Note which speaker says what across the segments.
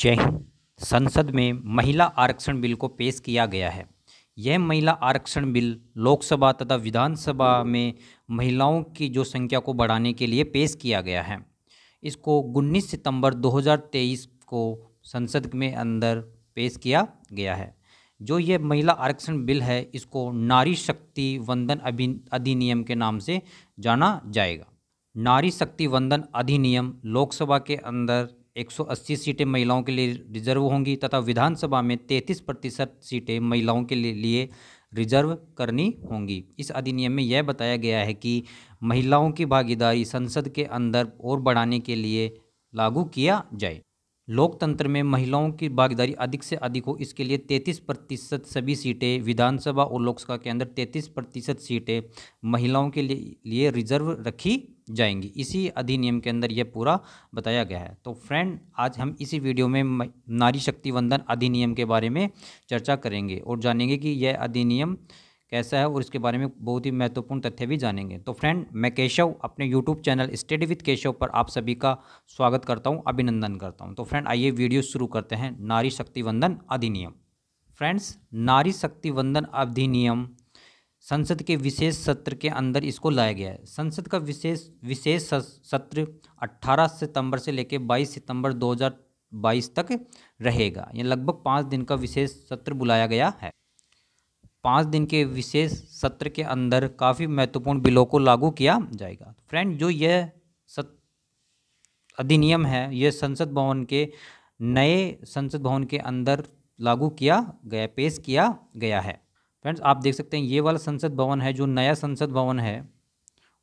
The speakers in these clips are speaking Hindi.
Speaker 1: जय हिंद संसद में महिला आरक्षण बिल को पेश किया गया है यह महिला आरक्षण बिल लोकसभा तथा विधानसभा में महिलाओं की जो संख्या को बढ़ाने के लिए पेश किया गया है इसको उन्नीस सितंबर 2023 को संसद में अंदर पेश किया गया है जो ये महिला आरक्षण बिल है इसको नारी शक्ति वंदन अभि अधिनियम के नाम से जाना जाएगा नारी शक्ति वंदन अधिनियम लोकसभा के अंदर 180 सीटें महिलाओं के लिए रिजर्व होंगी तथा विधानसभा में 33 प्रतिशत सीटें महिलाओं के लिए रिजर्व करनी होंगी इस अधिनियम में यह बताया गया है कि महिलाओं की भागीदारी संसद के अंदर और बढ़ाने के लिए लागू किया जाए लोकतंत्र में महिलाओं की भागीदारी अधिक से अधिक हो इसके लिए 33 प्रतिशत सभी सीटें विधानसभा और लोकसभा के अंदर 33 प्रतिशत सीटें महिलाओं के लिए रिजर्व रखी जाएंगी इसी अधिनियम के अंदर यह पूरा बताया गया है तो फ्रेंड आज हम इसी वीडियो में नारी शक्ति वंदन अधिनियम के बारे में चर्चा करेंगे और जानेंगे कि यह अधिनियम कैसा है और इसके बारे में बहुत ही महत्वपूर्ण तथ्य भी जानेंगे तो फ्रेंड मैं केशव अपने YouTube channel study with Keshav पर आप सभी का स्वागत करता हूँ अभिनंदन करता हूँ तो फ्रेंड आइए वीडियो शुरू करते हैं नारी शक्ति वंदन अधिनियम फ्रेंड्स नारी शक्ति वंदन अधिनियम संसद के विशेष सत्र के अंदर इसको लाया गया है संसद का विशेष विशेष सत्र 18 सितंबर से लेकर 22 सितंबर 2022 तक रहेगा यह लगभग पाँच दिन का विशेष सत्र बुलाया गया है पाँच दिन के विशेष सत्र के अंदर काफ़ी महत्वपूर्ण बिलों को लागू किया जाएगा फ्रेंड जो यह सत अधिनियम है यह संसद भवन के नए संसद भवन के अंदर लागू किया गया पेश किया गया है फ्रेंड्स आप देख सकते हैं ये वाला संसद भवन है जो नया संसद भवन है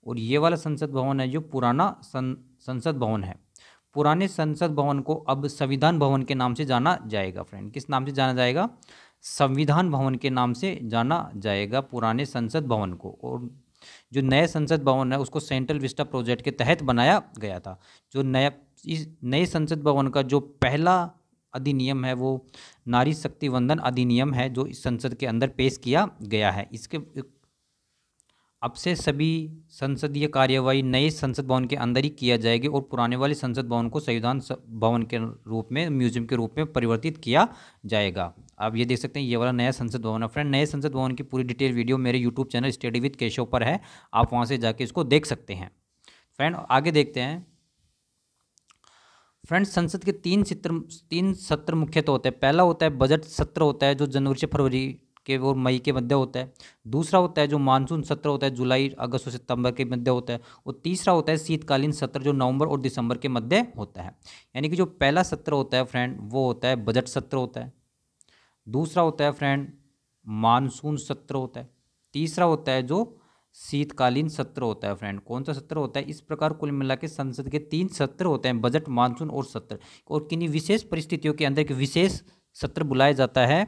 Speaker 1: और ये वाला संसद भवन है जो पुराना सं, संसद भवन है पुराने संसद भवन को अब संविधान भवन के नाम से जाना जाएगा फ्रेंड किस नाम से जाना जाएगा संविधान भवन के नाम से जाना जाएगा पुराने संसद भवन को और जो नए संसद भवन है उसको सेंट्रल विस्टा प्रोजेक्ट के तहत बनाया गया था जो नया इस नए संसद भवन का जो पहला अधिनियम है वो नारी शक्ति वंदन अधिनियम है जो इस संसद के अंदर पेश किया गया है इसके अब से सभी संसदीय कार्यवाही नए संसद भवन के अंदर ही किया जाएगी और पुराने वाले संसद भवन को संविधान भवन के रूप में म्यूजियम के रूप में परिवर्तित किया जाएगा आप ये देख सकते हैं ये वाला नया संसद भवन है फ्रेंड नए संसद भवन की पूरी डिटेल वीडियो मेरे YouTube channel study with Keshav पर है आप वहाँ से जाके इसको देख सकते हैं फ्रेंड आगे देखते हैं फ्रेंड्स संसद के तीन सत्र तीन सत्र मुख्यतः तो होते हैं पहला होता है बजट सत्र होता है जो जनवरी से फरवरी के और मई के मध्य होता है दूसरा होता है जो मानसून सत्र होता है जुलाई अगस्त और सितंबर के मध्य होता है और तीसरा होता है शीतकालीन सत्र जो नवंबर और दिसंबर के मध्य होता है यानी कि जो पहला सत्र होता है फ्रेंड वो होता है बजट सत्र होता है दूसरा होता है फ्रेंड मानसून सत्र होता है तीसरा होता है जो शीतकालीन सत्र होता है फ्रेंड कौन सा सत्र होता है इस प्रकार कुल मिला के संसद के तीन सत्र होते हैं बजट मानसून और सत्र और किन्हीं विशेष परिस्थितियों के अंदर एक विशेष सत्र बुलाया जाता है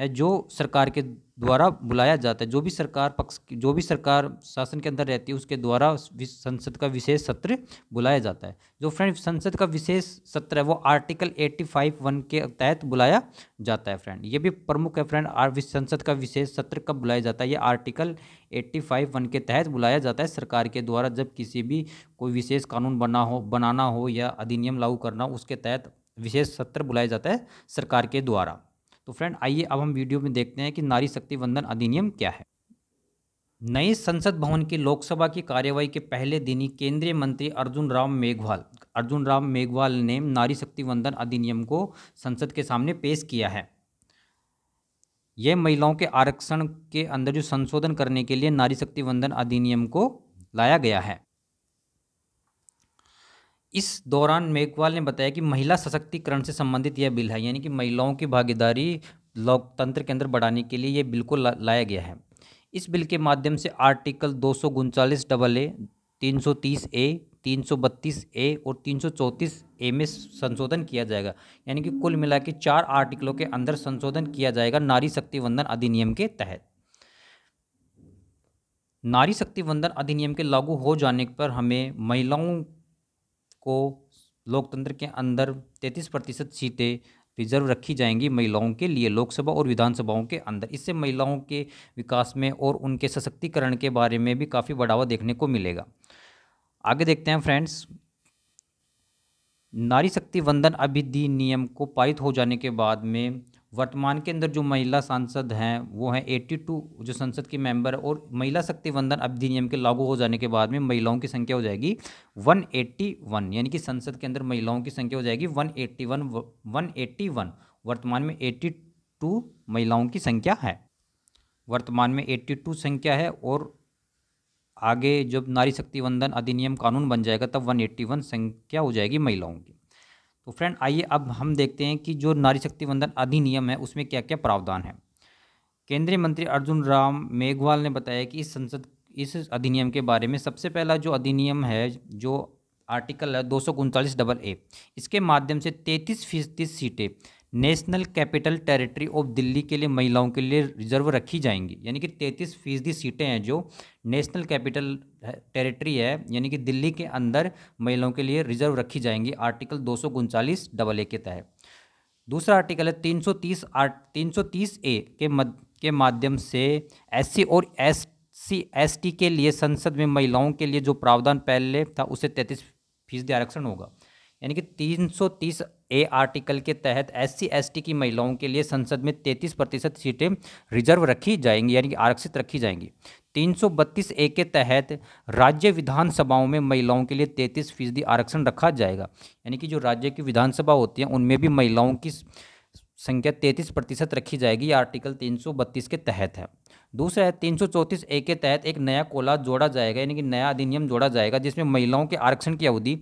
Speaker 1: है जो सरकार के द्वारा बुलाया जाता है जो भी सरकार पक्ष जो भी सरकार शासन के अंदर रहती है उसके द्वारा संसद का विशेष सत्र बुलाया जाता है जो फ्रेंड संसद का विशेष सत्र है वो आर्टिकल एट्टी फाइव वन के तहत बुलाया जाता है फ्रेंड ये भी प्रमुख है फ्रेंड संसद का विशेष सत्र कब बुलाया जाता है ये आर्टिकल एट्टी फाइव वन के तहत बुलाया जाता है सरकार के द्वारा जब किसी भी कोई विशेष कानून बना हो बनाना हो या अधिनियम लागू करना हो उसके तहत विशेष सत्र बुलाया जाता है सरकार के द्वारा तो फ्रेंड आइए अब हम वीडियो में देखते हैं कि नारी शक्ति वंदन अधिनियम क्या है नए संसद भवन की लोकसभा की कार्यवाही के पहले दिन ही केंद्रीय मंत्री अर्जुन राम मेघवाल अर्जुन राम मेघवाल ने नारी शक्ति वंदन अधिनियम को संसद के सामने पेश किया है यह महिलाओं के आरक्षण के अंदर जो संशोधन करने के लिए नारी शक्ति वंदन अधिनियम को लाया गया है इस दौरान मेघवाल ने बताया कि महिला सशक्तिकरण से संबंधित यह बिल है यानी कि महिलाओं की भागीदारी लोकतंत्र के अंदर बढ़ाने के लिए यह बिल को ला, लाया गया है इस बिल के माध्यम से आर्टिकल दो सौ उनचालीस डबल ए तीन तीस ए तीन सौ बत्तीस ए और तीन सौ ए में संशोधन किया जाएगा यानी कि कुल मिला के चार आर्टिकलों के अंदर संशोधन किया जाएगा नारी शक्ति वंदन अधिनियम के तहत नारी शक्ति वंदन अधिनियम के लागू हो जाने पर हमें महिलाओं को लोकतंत्र के अंदर तैंतीस प्रतिशत सीटें रिजर्व रखी जाएंगी महिलाओं के लिए लोकसभा और विधानसभाओं के अंदर इससे महिलाओं के विकास में और उनके सशक्तिकरण के बारे में भी काफ़ी बढ़ावा देखने को मिलेगा आगे देखते हैं फ्रेंड्स नारी शक्ति वंदन नियम को पारित हो जाने के बाद में वर्तमान के अंदर जो महिला सांसद हैं वो हैं एट्टी टू जो संसद की मेंबर और महिला शक्ति वंदन अधिनियम के लागू हो जाने के बाद में महिलाओं की संख्या हो जाएगी वन एट्टी वन यानी कि संसद के अंदर महिलाओं की संख्या हो जाएगी one one one eighty eighty one वर्तमान में एट्टी टू महिलाओं की संख्या है वर्तमान में एट्टी टू संख्या है और आगे जब नारी शक्ति वंदन अधिनियम कानून बन जाएगा तब वन एट्टी वन संख्या हो जाएगी महिलाओं की तो फ्रेंड आइए अब हम देखते हैं कि जो नारी शक्ति वंदन अधिनियम है उसमें क्या क्या प्रावधान है केंद्रीय मंत्री अर्जुन राम मेघवाल ने बताया कि इस संसद इस अधिनियम के बारे में सबसे पहला जो अधिनियम है जो आर्टिकल है दो डबल ए इसके माध्यम से तैंतीस फीसदी सीटें national capital territory of Delhi के लिए महिलाओं के लिए रिजर्व रखी जाएंगी यानी कि तैंतीस फीसदी सीटें हैं जो नेशनल कैपिटल टेरिटरी है यानी कि दिल्ली के अंदर महिलाओं के लिए रिजर्व रखी जाएंगी आर्टिकल दो डबल ए के तहत दूसरा आर्टिकल है 330 आर्ट तीस ए के मद के माध्यम से एस और एस सी एस टी के लिए संसद में महिलाओं के लिए जो प्रावधान पहले था उसे तैंतीस फीसदी आरक्षण होगा यानी कि 330 ए आर्टिकल के तहत एस सी की महिलाओं के लिए संसद में 33 प्रतिशत सीटें रिजर्व रखी जाएंगी यानी कि आरक्षित रखी जाएंगी 332 ए के तहत राज्य विधानसभाओं में महिलाओं के लिए 33 फीसदी आरक्षण रखा जाएगा यानी कि जो राज्य की विधानसभा होती है उनमें भी महिलाओं की संख्या तैंतीस प्रतिशत रखी जाएगी आर्टिकल 332 के तहत है दूसरा है तीन ए के तहत एक नया कोला जोड़ा जाएगा यानी कि नया अधिनियम जोड़ा जाएगा जिसमें महिलाओं के आरक्षण की अवधि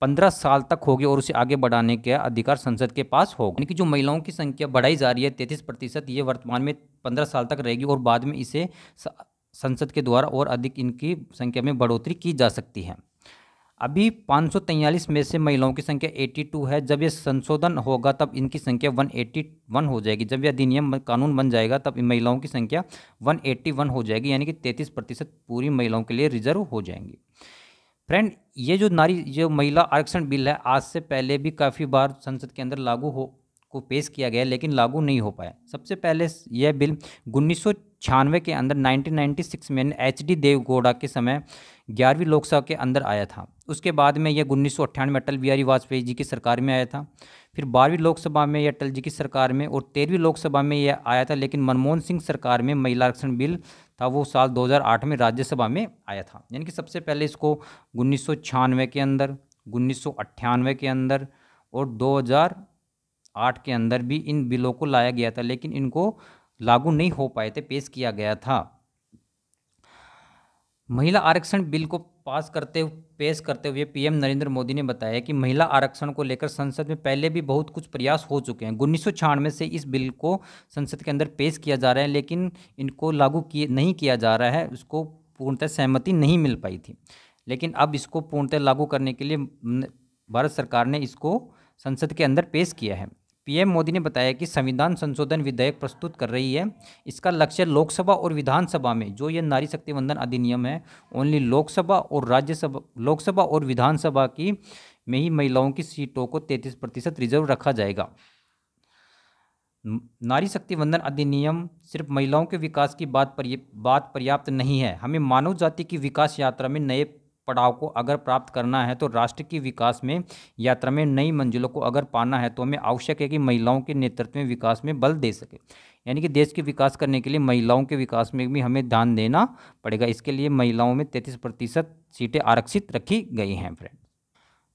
Speaker 1: पंद्रह साल तक होगी और उसे आगे बढ़ाने के अधिकार संसद के पास होगा यानी कि जो महिलाओं की संख्या बढ़ाई जा रही है तैंतीस प्रतिशत ये वर्तमान में पंद्रह साल तक रहेगी और बाद में इसे संसद के द्वारा और अधिक इनकी संख्या में बढ़ोतरी की जा सकती है अभी पाँच में से महिलाओं की संख्या 82 है जब ये संशोधन होगा तब इनकी संख्या 181 हो जाएगी जब यह अधिनियम कानून बन जाएगा तब महिलाओं की संख्या 181 हो जाएगी यानी कि 33 प्रतिशत पूरी महिलाओं के लिए रिजर्व हो जाएंगी फ्रेंड ये जो नारी जो महिला आरक्षण बिल है आज से पहले भी काफ़ी बार संसद के अंदर लागू हो को पेश किया गया लेकिन लागू नहीं हो पाया सबसे पहले यह बिल उन्नीस के अंदर 1996 में एच डी देवगौड़ा के समय ग्यारहवीं लोकसभा के अंदर आया था उसके बाद में यह उन्नीस में अटल बिहारी वाजपेयी जी की सरकार में आया था फिर बारहवीं लोकसभा में यह अटल जी की सरकार में और तेरहवीं लोकसभा में यह आया था लेकिन मनमोहन सिंह सरकार में महिला आरक्षण बिल था वो साल 2008 में राज्यसभा में आया था यानी कि सबसे पहले इसको उन्नीस के अंदर उन्नीस के अंदर और आठ के अंदर भी इन बिलों को लाया गया था लेकिन इनको लागू नहीं हो पाए थे पेश किया गया था महिला आरक्षण बिल को पास करते पेश करते हुए पीएम नरेंद्र मोदी ने बताया कि महिला आरक्षण को लेकर संसद में पहले भी बहुत कुछ प्रयास हो चुके हैं उन्नीस से इस बिल को संसद के अंदर पेश किया जा रहा है लेकिन इनको लागू किए नहीं किया जा रहा है उसको पूर्णतः सहमति नहीं मिल पाई थी लेकिन अब इसको पूर्णतः लागू करने के लिए भारत सरकार ने इसको संसद के अंदर पेश किया है पीएम मोदी ने बताया कि संविधान संशोधन विधेयक प्रस्तुत कर रही है इसका लक्ष्य लोकसभा और विधानसभा में जो ये नारी शक्ति वंदन अधिनियम है ओनली लोकसभा और राज्यसभा लोकसभा और विधानसभा की में ही महिलाओं की सीटों को तैंतीस प्रतिशत रिजर्व रखा जाएगा नारी शक्ति वंदन अधिनियम सिर्फ महिलाओं के विकास की बात पर बात पर्याप्त नहीं है हमें मानव जाति की विकास यात्रा में नए पड़ाव को अगर प्राप्त करना है तो राष्ट्र की विकास में यात्रा में नई मंजिलों को अगर पाना है तो हमें आवश्यक है कि महिलाओं के नेतृत्व में विकास में बल दे सके यानी कि देश के विकास करने के लिए महिलाओं के विकास में भी हमें ध्यान देना पड़ेगा इसके लिए महिलाओं में तैंतीस प्रतिशत सीटें आरक्षित रखी गई हैं फ्रेंड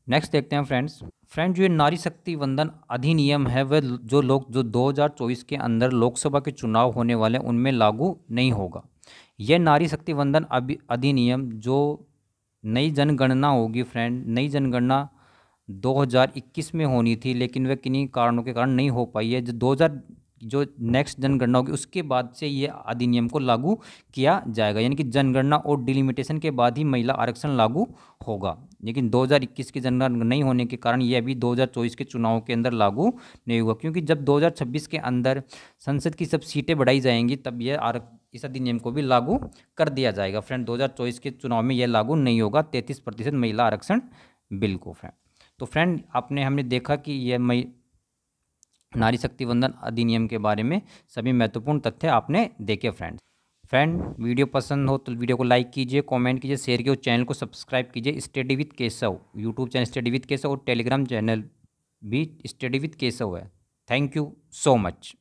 Speaker 1: नेक्स्ट देखते हैं फ्रेंड्स फ्रेंड जो ये नारी शक्ति वंदन अधिनियम है वह जो लोग जो 2024 के अंदर लोकसभा के चुनाव होने वाले उनमें लागू नहीं होगा यह नारी शक्ति वंदन अधिनियम जो नई जनगणना होगी फ्रेंड नई जनगणना 2021 में होनी थी लेकिन वह किन्हीं कारणों के कारण नहीं हो पाई है जो दो जो नेक्स्ट जनगणना होगी उसके बाद से ये अधिनियम को लागू किया जाएगा यानी कि जनगणना और डिलिमिटेशन के बाद ही महिला आरक्षण लागू होगा लेकिन 2021 के जनगणना नहीं होने के कारण ये अभी 2024 के चुनाव के अंदर लागू नहीं होगा क्योंकि जब 2026 के अंदर संसद की सब सीटें बढ़ाई जाएंगी तब यह आर इस अधिनियम को भी लागू कर दिया जाएगा फ्रेंड 2024 के चुनाव में यह लागू नहीं होगा तैंतीस प्रतिशत महिला आरक्षण बिल को फ्रेंड तो फ्रेंड आपने हमने देखा कि यह मई नारी शक्ति वंदन अधिनियम के बारे में सभी महत्वपूर्ण तथ्य आपने देखे फ्रेंड फ्रेंड वीडियो पसंद हो तो वीडियो को लाइक कीजिए कमेंट कीजिए शेयर कीजिए और चैनल को सब्सक्राइब कीजिए study with Keshav YouTube channel study with Keshav और टेलीग्राम चैनल भी स्टडी विथ केसव है थैंक यू सो मच